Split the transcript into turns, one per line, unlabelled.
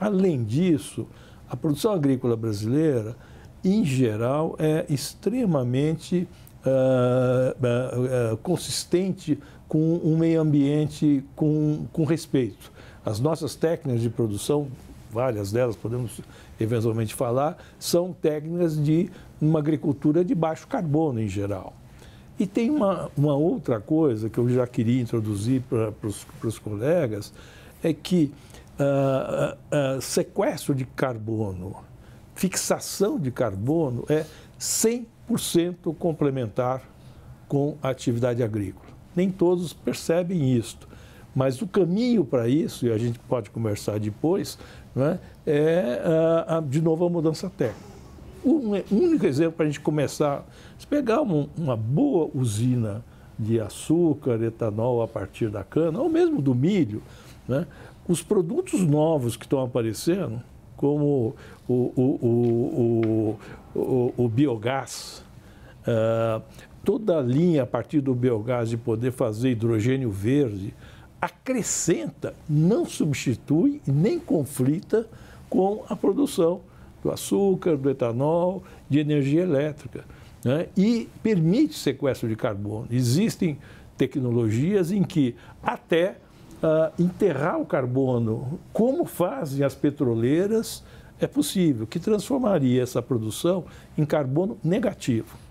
Além disso, a produção agrícola brasileira, em geral, é extremamente uh, uh, uh, consistente com o um meio ambiente com, com respeito. As nossas técnicas de produção, várias delas podemos eventualmente falar, são técnicas de uma agricultura de baixo carbono em geral. E tem uma, uma outra coisa que eu já queria introduzir para os colegas, é que ah, ah, ah, sequestro de carbono, fixação de carbono é 100% complementar com a atividade agrícola. Nem todos percebem isto, mas o caminho para isso, e a gente pode conversar depois, né, é uh, de novo a mudança técnica. É, um único exemplo para a gente começar, se pegar uma boa usina de açúcar, etanol a partir da cana, ou mesmo do milho, né? Os produtos novos que estão aparecendo, como o, o, o, o, o biogás, uh, toda a linha a partir do biogás de poder fazer hidrogênio verde, acrescenta, não substitui nem conflita com a produção do açúcar, do etanol, de energia elétrica. Né? E permite sequestro de carbono. Existem tecnologias em que até uh, enterrar o carbono, como fazem as petroleiras, é possível, que transformaria essa produção em carbono negativo.